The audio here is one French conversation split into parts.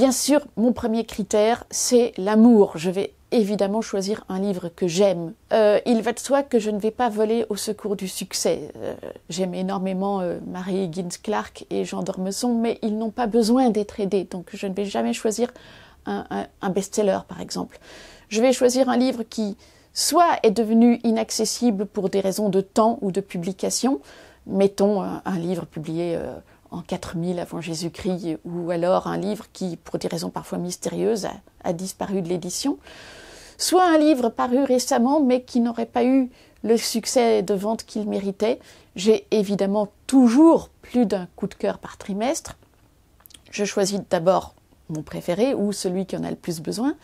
Bien sûr, mon premier critère, c'est l'amour. Je vais évidemment choisir un livre que j'aime. Euh, il va de soi que je ne vais pas voler au secours du succès. Euh, j'aime énormément euh, Marie Higgins Clark et Jean Dormeson, mais ils n'ont pas besoin d'être aidés, donc je ne vais jamais choisir un, best-seller, par exemple. Je vais choisir un livre qui soit est devenu inaccessible pour des raisons de temps ou de publication, mettons un, un livre publié en 4000 avant Jésus-Christ, ou alors un livre qui, pour des raisons parfois mystérieuses, a, disparu de l'édition, soit un livre paru récemment mais qui n'aurait pas eu le succès de vente qu'il méritait. J'ai évidemment toujours plus d'un coup de cœur par trimestre. Je choisis d'abord mon préféré ou celui qui en a le plus besoin.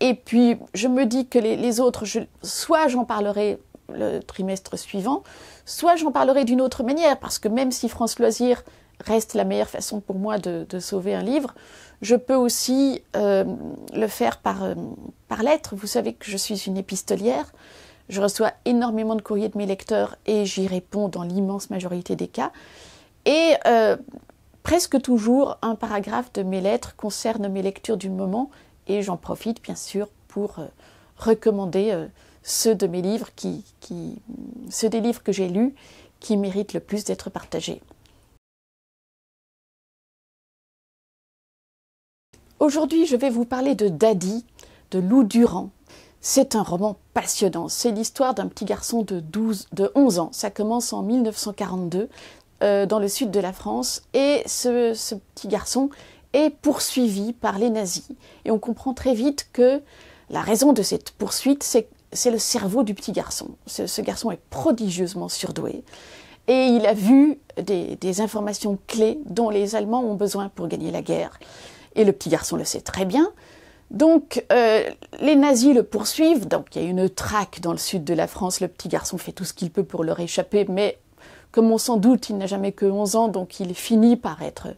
Et puis, je me dis que les, autres, soit j'en parlerai le trimestre suivant, soit j'en parlerai d'une autre manière, parce que même si France Loisir reste la meilleure façon pour moi de, sauver un livre, je peux aussi euh, le faire par, euh, par lettre. Vous savez que je suis une épistolière. Je reçois énormément de courriers de mes lecteurs et j'y réponds dans l'immense majorité des cas. Et euh, presque toujours, un paragraphe de mes lettres concerne mes lectures du moment et j'en profite bien sûr pour recommander ceux de mes livres qui, ceux des livres que j'ai lus qui méritent le plus d'être partagés. Aujourd'hui, je vais vous parler de Daddy de Lou Durand. C'est un roman passionnant. C'est l'histoire d'un petit garçon de, de 11 ans. Ça commence en 1942 euh, dans le sud de la France et ce, petit garçon est poursuivi par les nazis. Et on comprend très vite que la raison de cette poursuite, c'est c'est le cerveau du petit garçon. Ce, garçon est prodigieusement surdoué et il a vu des, informations clés dont les Allemands ont besoin pour gagner la guerre. Et le petit garçon le sait très bien. Donc euh, les nazis le poursuivent, donc il y a une traque dans le sud de la France, le petit garçon fait tout ce qu'il peut pour leur échapper, mais comme on s'en doute, il n'a jamais que 11 ans, donc il finit par être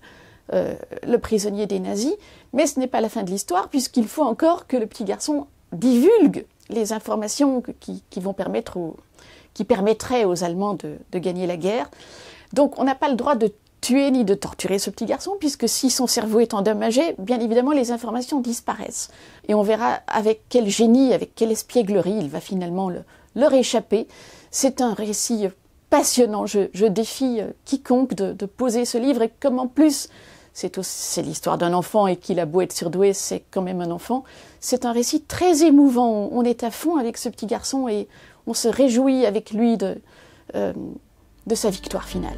euh, le prisonnier des nazis. Mais ce n'est pas la fin de l'histoire, puisqu'il faut encore que le petit garçon divulgue les informations qui, vont permettre qui permettraient aux Allemands de, gagner la guerre. Donc on n'a pas le droit de tuer ni de torturer ce petit garçon, puisque si son cerveau est endommagé, bien évidemment les informations disparaissent. Et on verra avec quel génie, avec quelle espièglerie il va finalement leur échapper. C'est un récit passionnant. Je, défie quiconque de, de, poser ce livre et comme en plus c'est l'histoire d'un enfant et qu'il a beau être surdoué, c'est quand même un enfant. C'est un récit très émouvant. On est à fond avec ce petit garçon et on se réjouit avec lui de, euh, de sa victoire finale.